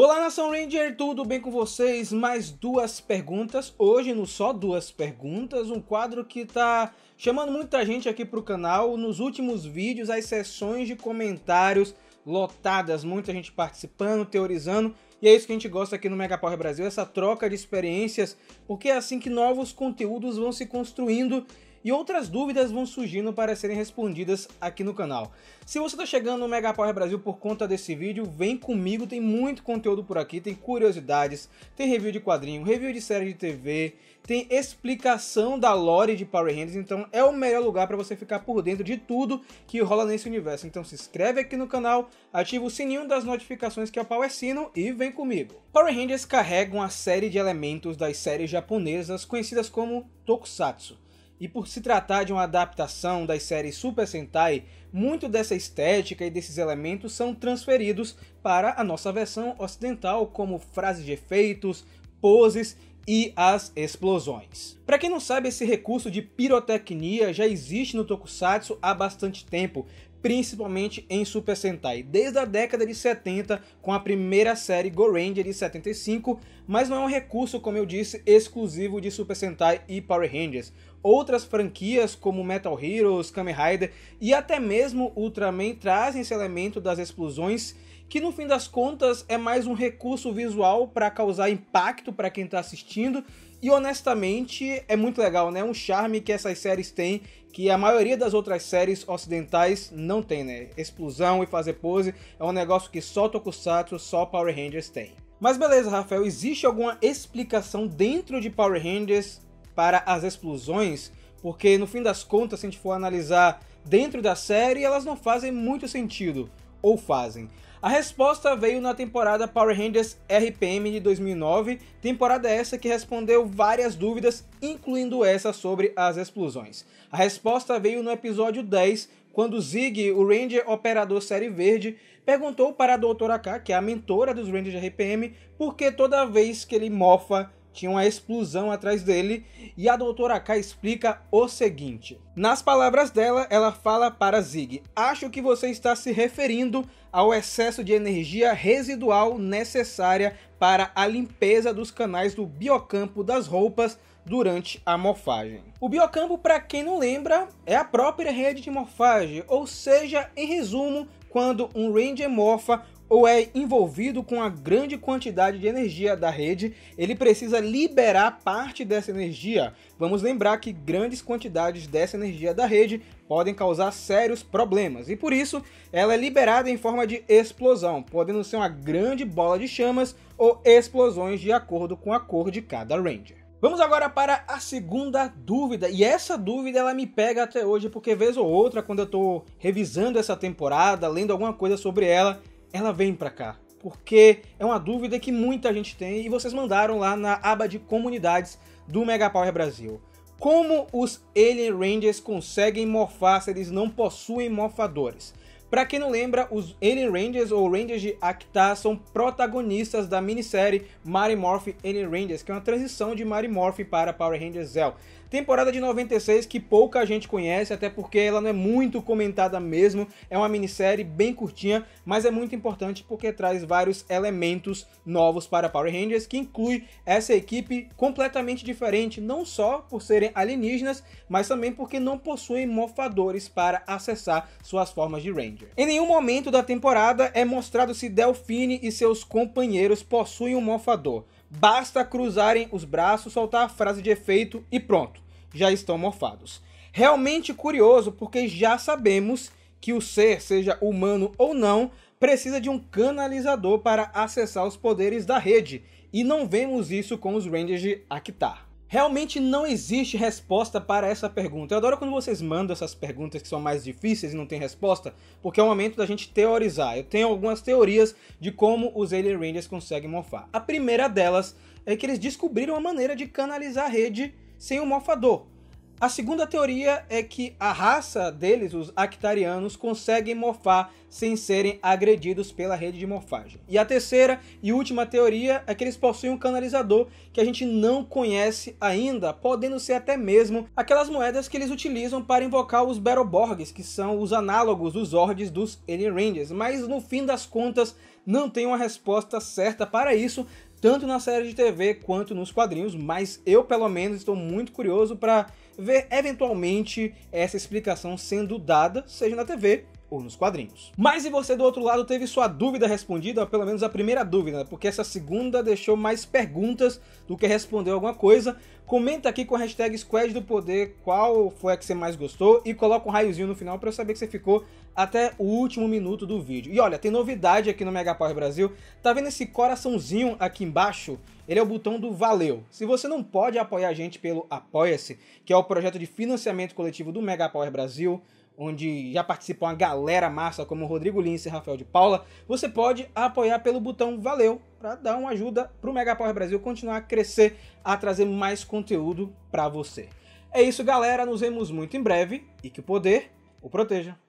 Olá, Nação Ranger, tudo bem com vocês? Mais duas perguntas, hoje no Só Duas Perguntas, um quadro que tá chamando muita gente aqui pro canal. Nos últimos vídeos, as sessões de comentários lotadas, muita gente participando, teorizando, e é isso que a gente gosta aqui no Mega Power Brasil, essa troca de experiências, porque é assim que novos conteúdos vão se construindo e outras dúvidas vão surgindo para serem respondidas aqui no canal. Se você está chegando no Mega Power Brasil por conta desse vídeo, vem comigo, tem muito conteúdo por aqui, tem curiosidades, tem review de quadrinho, review de série de TV, tem explicação da lore de Power Rangers, então é o melhor lugar para você ficar por dentro de tudo que rola nesse universo. Então se inscreve aqui no canal, ativa o sininho das notificações que é o Power Sino e vem comigo. Power Rangers carrega uma série de elementos das séries japonesas conhecidas como Tokusatsu. E por se tratar de uma adaptação das séries Super Sentai, muito dessa estética e desses elementos são transferidos para a nossa versão ocidental, como frases de efeitos, poses e as explosões. Para quem não sabe, esse recurso de pirotecnia já existe no Tokusatsu há bastante tempo, principalmente em Super Sentai, desde a década de 70 com a primeira série Go Ranger de 75, mas não é um recurso, como eu disse, exclusivo de Super Sentai e Power Rangers. Outras franquias como Metal Heroes, Kamen Rider e até mesmo Ultraman trazem esse elemento das explosões que no fim das contas é mais um recurso visual para causar impacto para quem está assistindo e honestamente é muito legal, né? Um charme que essas séries têm que a maioria das outras séries ocidentais não tem, né? Explosão e fazer pose é um negócio que só Tokusatsu, só Power Rangers tem. Mas beleza, Rafael, existe alguma explicação dentro de Power Rangers para as explosões? Porque no fim das contas, se a gente for analisar dentro da série, elas não fazem muito sentido ou fazem? A resposta veio na temporada Power Rangers RPM de 2009, temporada essa que respondeu várias dúvidas, incluindo essa sobre as explosões. A resposta veio no episódio 10, quando Zig, o Ranger operador série verde, perguntou para a Doutora K, que é a mentora dos Rangers de RPM, por que toda vez que ele mofa, tinha uma explosão atrás dele e a doutora K explica o seguinte. Nas palavras dela, ela fala para Zig: "Acho que você está se referindo ao excesso de energia residual necessária para a limpeza dos canais do biocampo das roupas durante a morfagem. O biocampo, para quem não lembra, é a própria rede de morfagem, ou seja, em resumo, quando um Ranger morfa ou é envolvido com a grande quantidade de energia da rede, ele precisa liberar parte dessa energia. Vamos lembrar que grandes quantidades dessa energia da rede podem causar sérios problemas e por isso ela é liberada em forma de explosão, podendo ser uma grande bola de chamas ou explosões de acordo com a cor de cada Ranger. Vamos agora para a segunda dúvida. E essa dúvida ela me pega até hoje, porque vez ou outra, quando eu estou revisando essa temporada, lendo alguma coisa sobre ela, ela vem para cá. Porque é uma dúvida que muita gente tem e vocês mandaram lá na aba de comunidades do Mega Power Brasil. Como os Alien Rangers conseguem morfar se eles não possuem morfadores? Para quem não lembra, os Alien Rangers ou Rangers de Acta são protagonistas da minissérie Mighty Morphin Alien Rangers, que é uma transição de Mighty Morphin para Power Rangers Zell. Temporada de 96 que pouca gente conhece, até porque ela não é muito comentada mesmo. É uma minissérie bem curtinha, mas é muito importante porque traz vários elementos novos para Power Rangers, que inclui essa equipe completamente diferente, não só por serem alienígenas, mas também porque não possuem mofadores para acessar suas formas de Ranger. Em nenhum momento da temporada é mostrado se Delphine e seus companheiros possuem um mofador. Basta cruzarem os braços, soltar a frase de efeito e pronto, já estão morfados. Realmente curioso porque já sabemos que o ser, seja humano ou não, precisa de um canalizador para acessar os poderes da rede, e não vemos isso com os Rangers de Akitar. Realmente não existe resposta para essa pergunta. Eu adoro quando vocês mandam essas perguntas que são mais difíceis e não tem resposta, porque é o momento da gente teorizar. Eu tenho algumas teorias de como os Alien Rangers conseguem mofar. A primeira delas é que eles descobriram uma maneira de canalizar a rede sem o um a segunda teoria é que a raça deles, os Actarianos, conseguem morfar sem serem agredidos pela rede de morfagem. E a terceira e última teoria é que eles possuem um canalizador que a gente não conhece ainda, podendo ser até mesmo aquelas moedas que eles utilizam para invocar os Battleborgs, que são os análogos dos Ordes dos Alien Rangers. Mas no fim das contas, não tem uma resposta certa para isso, tanto na série de TV quanto nos quadrinhos, mas eu pelo menos estou muito curioso para ver eventualmente essa explicação sendo dada, seja na TV ou nos quadrinhos. Mas e você do outro lado teve sua dúvida respondida, ou pelo menos a primeira dúvida, né? porque essa segunda deixou mais perguntas do que respondeu alguma coisa. Comenta aqui com a hashtag Squad do Poder qual foi a que você mais gostou e coloca um raiozinho no final para eu saber que você ficou até o último minuto do vídeo. E olha, tem novidade aqui no Mega Power Brasil. Tá vendo esse coraçãozinho aqui embaixo? Ele é o botão do valeu. Se você não pode apoiar a gente pelo Apoia-se, que é o projeto de financiamento coletivo do Mega Power Brasil, onde já participou uma galera massa como Rodrigo Lins e Rafael de Paula, você pode apoiar pelo botão Valeu para dar uma ajuda para o Mega Power Brasil continuar a crescer, a trazer mais conteúdo para você. É isso, galera. Nos vemos muito em breve e que o poder o proteja.